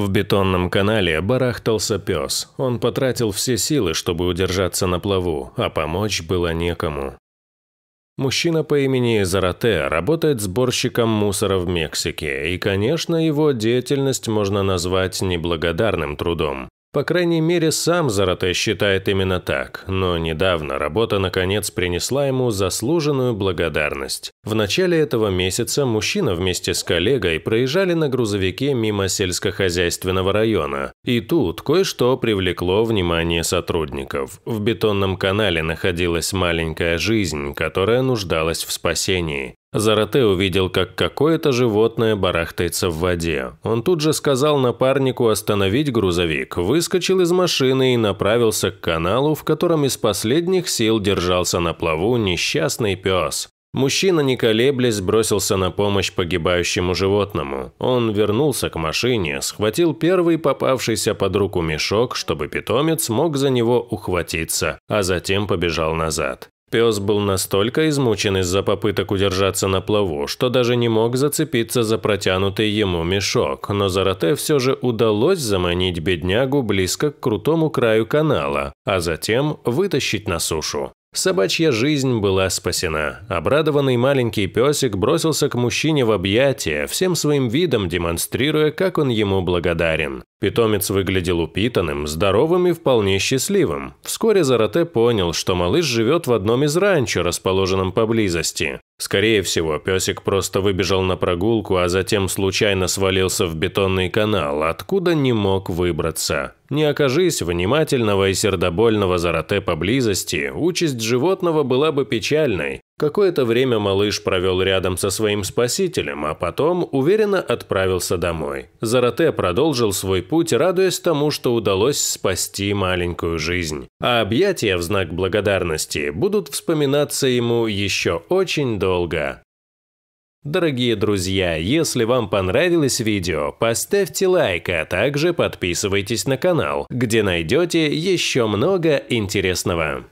В бетонном канале барахтался пес. Он потратил все силы, чтобы удержаться на плаву, а помочь было некому. Мужчина по имени Зарате работает сборщиком мусора в Мексике, и, конечно, его деятельность можно назвать неблагодарным трудом. По крайней мере, сам Зарате считает именно так, но недавно работа наконец принесла ему заслуженную благодарность. В начале этого месяца мужчина вместе с коллегой проезжали на грузовике мимо сельскохозяйственного района. И тут кое-что привлекло внимание сотрудников. В бетонном канале находилась маленькая жизнь, которая нуждалась в спасении. Зарате увидел, как какое-то животное барахтается в воде. Он тут же сказал напарнику остановить грузовик, выскочил из машины и направился к каналу, в котором из последних сил держался на плаву несчастный пес. Мужчина, не колеблясь, бросился на помощь погибающему животному. Он вернулся к машине, схватил первый попавшийся под руку мешок, чтобы питомец мог за него ухватиться, а затем побежал назад. Пес был настолько измучен из-за попыток удержаться на плаву, что даже не мог зацепиться за протянутый ему мешок, но Зарате все же удалось заманить беднягу близко к крутому краю канала, а затем вытащить на сушу. Собачья жизнь была спасена. Обрадованный маленький песик бросился к мужчине в объятия, всем своим видом демонстрируя, как он ему благодарен. Питомец выглядел упитанным, здоровым и вполне счастливым. Вскоре Зарате понял, что малыш живет в одном из ранчо, расположенном поблизости. Скорее всего, песик просто выбежал на прогулку, а затем случайно свалился в бетонный канал, откуда не мог выбраться. Не окажись внимательного и сердобольного Зарате поблизости, участь животного была бы печальной. Какое-то время малыш провел рядом со своим спасителем, а потом уверенно отправился домой. Зарате продолжил свой путь, радуясь тому, что удалось спасти маленькую жизнь. А объятия в знак благодарности будут вспоминаться ему еще очень долго. Дорогие друзья, если вам понравилось видео, поставьте лайк, а также подписывайтесь на канал, где найдете еще много интересного.